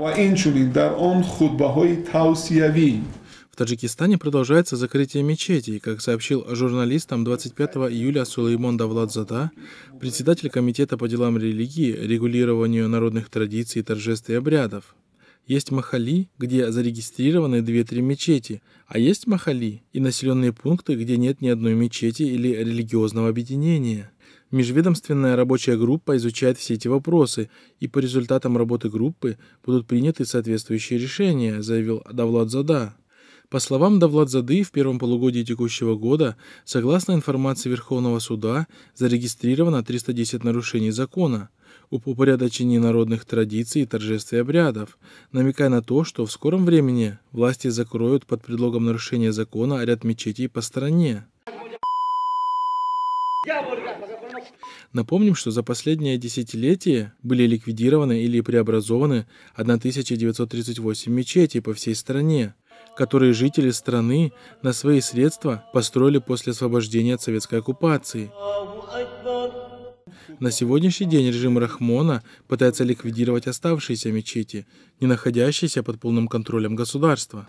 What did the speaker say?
В Таджикистане продолжается закрытие мечетей. Как сообщил журналистам 25 июля Сулеймон Давладзада, председатель Комитета по делам религии, регулированию народных традиций, торжеств и обрядов, есть махали, где зарегистрированы 2-3 мечети, а есть махали и населенные пункты, где нет ни одной мечети или религиозного объединения. Межведомственная рабочая группа изучает все эти вопросы, и по результатам работы группы будут приняты соответствующие решения, заявил Давладзада. По словам Давладзады, в первом полугодии текущего года, согласно информации Верховного суда, зарегистрировано 310 нарушений закона об упорядочении народных традиций и торжестве обрядов, намекая на то, что в скором времени власти закроют под предлогом нарушения закона ряд мечетей по стране. Напомним, что за последнее десятилетие были ликвидированы или преобразованы 1938 мечетей по всей стране, которые жители страны на свои средства построили после освобождения от советской оккупации. На сегодняшний день режим Рахмона пытается ликвидировать оставшиеся мечети, не находящиеся под полным контролем государства.